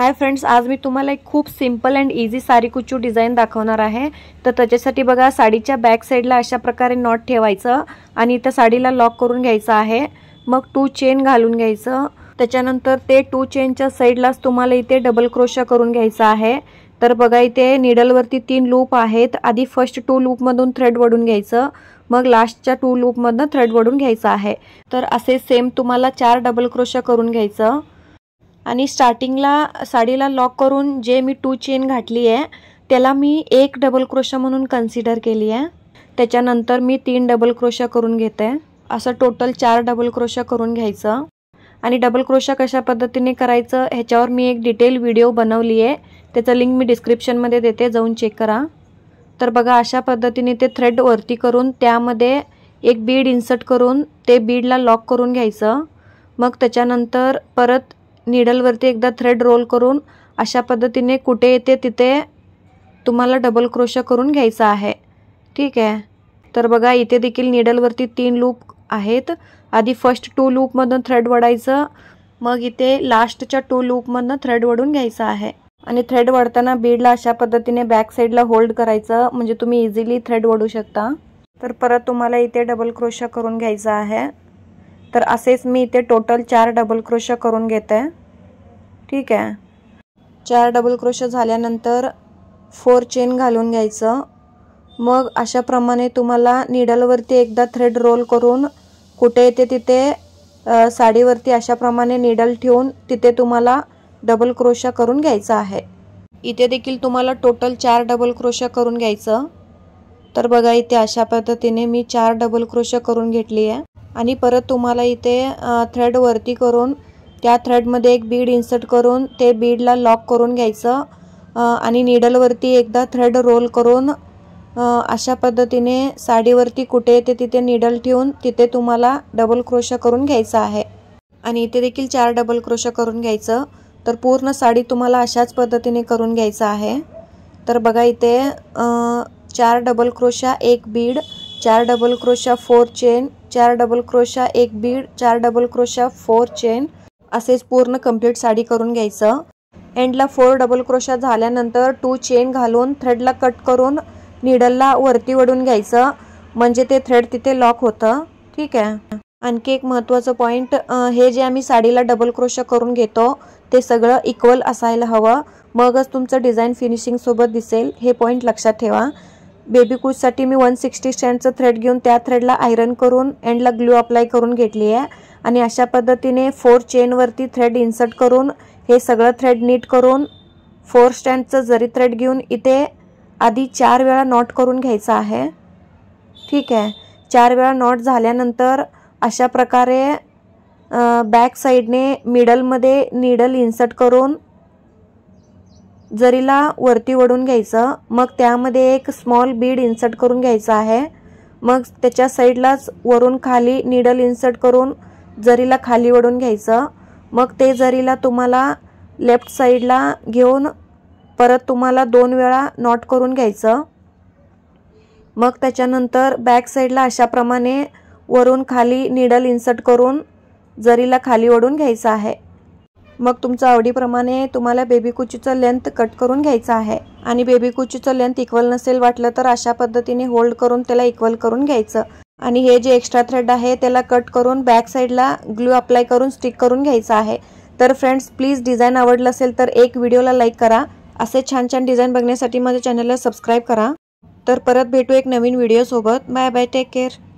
hi friends आज मी तुम्हाला एक खूप सिम्पल अँड इझी साडी कुचू डिझाईन दाखवणार आहे तर त्याच्यासाठी बघा साडीच्या बॅक साईडला अशा प्रकारे नॉट ठेवायचं आणि इथं साडीला लॉक करून घ्यायचं आहे मग टू चेन घालून घ्यायचं त्याच्यानंतर ते टू चेनच्या साईडलाच तुम्हाला इथे डबल क्रोशा करून घ्यायचा आहे तर बघा इथे निडलवरती तीन लूप आहेत आधी फर्स्ट टू लूपमधून थ्रेड वडून घ्यायचं मग लास्टच्या टू लूपमधनं थ्रेड वडून घ्यायचं आहे तर असे सेम तुम्हाला चार डबल क्रोशा करून घ्यायचं आणि स्टार्टिंगला साडीला लॉक करून जे मी टू चेन घातली आहे त्याला मी एक डबल क्रोशा म्हणून कन्सिडर केली आहे त्याच्यानंतर मी तीन डबल क्रोशा करून घेते असं टोटल चार डबल क्रोशा करून घ्यायचं आणि डबल क्रोशा कशा पद्धतीने करायचं ह्याच्यावर मी एक डिटेल व्हिडिओ बनवली आहे त्याचं लिंक मी डिस्क्रिप्शनमध्ये देते जाऊन चेक करा तर बघा अशा पद्धतीने ते थ्रेड वरती करून त्यामध्ये एक बीड इन्सर्ट करून ते बीडला लॉक करून घ्यायचं मग त्याच्यानंतर परत निडलवरती एकदा थ्रेड रोल करून अशा पद्धतीने कुठे येते तिथे तुम्हाला डबल क्रोशा करून घ्यायचा आहे ठीक आहे तर बघा इथे देखील निडलवरती तीन लूप आहेत आधी फर्स्ट टू लूपमधून थ्रेड वडायचं मग इथे लास्टच्या टू लूपमधनं थ्रेड वडून घ्यायचं आहे आणि थ्रेड वडताना बीडला अशा पद्धतीने बॅक साईडला होल्ड करायचं म्हणजे तुम्ही इझिली थ्रेड वडू शकता तर परत तुम्हाला इथे डबल क्रोशा करून घ्यायचा आहे तर असेच मी इथे टोटल चार डबल क्रोशा करून घेते ठीक आहे चार डबल क्रोश झाल्यानंतर फोर चेन घालून घ्यायचं मग अशाप्रमाणे तुम्हाला निडलवरती एकदा थ्रेड रोल करून कुठे येते तिथे साडीवरती अशाप्रमाणे निडल ठेवून तिथे तुम्हाला डबल क्रोशा करून घ्यायचा आहे इथे देखील तुम्हाला टोटल चार डबल क्रोशा करून घ्यायचं तर बघा इथे अशा पद्धतीने मी चार डबल क्रोशा करून घेतली आहे आणि परत तुम्हाला इथे थ्रेडवरती करून त्या थ्रेडमध्ये एक बीड इन्सर्ट करून ते बीडला लॉक करून घ्यायचं आणि निडलवरती एकदा थ्रेड रोल करून अशा पद्धतीने साडीवरती कुठे येते तिथे निडल ठेवून तिथे तुम्हाला डबल क्रोशा करून घ्यायचं आहे आणि इथे देखील चार डबल क्रोशा करून घ्यायचं तर पूर्ण साडी तुम्हाला अशाच पद्धतीने करून घ्यायचं आहे तर बघा इथे चार डबल क्रोशा एक बीड चार डबल क्रोशा फोर चेन चार डबल क्रोशा एक बीड चार डबल क्रोशा फोर चेन असेच पूर्ण कंप्लीट साडी करून घ्यायचं एंडला फोर डबल क्रोशा झाल्यानंतर टू चेन घालून थ्रेडला कट करून निडलला वरती वडून घ्यायचं म्हणजे ते थ्रेड तिथे लॉक होतं ठीक आहे आणखी एक महत्त्वाचं पॉईंट हे जे आम्ही साडीला डबल क्रोशा करून घेतो ते सगळं इक्वल असायला हवं मगच तुमचं डिझाईन फिनिशिंगसोबत दिसेल हे पॉईंट लक्षात ठेवा बेबी कुचसाठी मी वन सिक्स्टी स्टँडचं थ्रेड घेऊन त्या थ्रेडला आयरन करून एंडला ग्लू अप्लाय करून घेतली आहे आणि अशा पद्धतीने फोर चेनवरती थ्रेड इन्सर्ट करून हे सगळं थ्रेड नीट करून फोर स्टँडचं जरी थ्रेड घेऊन इथे आधी चार वेळा नॉट करून घ्यायचं आहे ठीक आहे चार वेळा नॉट झाल्यानंतर अशा प्रकारे बॅक साईडने मिडलमध्ये नीडल इन्सर्ट करून जरीला वरती ओढून घ्यायचं मग त्यामध्ये एक स्मॉल बीड इन्सर्ट करून घ्यायचं आहे मग त्याच्या साईडलाच वरून खाली निडल इन्सर्ट करून जरीला खाली ओढून घ्यायचं मग ते जरीला तुम्हाला लेफ्ट साईडला घेऊन परत तुम्हाला दोन वेळा नॉट करून घ्यायचं मग त्याच्यानंतर बॅक साईडला अशाप्रमाणे वरून खाली निडल इन्सर्ट करून जरीला खाली ओढून घ्यायचं आहे मग तुमचं आवडीप्रमाणे तुम्हाला बेबी कुचीचं लेंथ कट करून घ्यायचं आहे आणि बेबी कुचीचं लेंथ इक्वल नसेल वाटलं तर अशा पद्धतीने होल्ड करून त्याला इक्वल करून घ्यायचं आणि हे जे एक्स्ट्रा थ्रेड आहे त्याला कट करून बॅक साईडला ग्लू अप्लाय करून स्टिक करून घ्यायचं आहे तर फ्रेंड्स प्लीज डिझाईन आवडलं असेल तर एक व्हिडिओला लाईक करा असे छान छान डिझाईन बघण्यासाठी माझ्या चॅनलला सबस्क्राईब करा तर परत भेटू एक नवीन व्हिडिओसोबत बाय बाय टेक केअर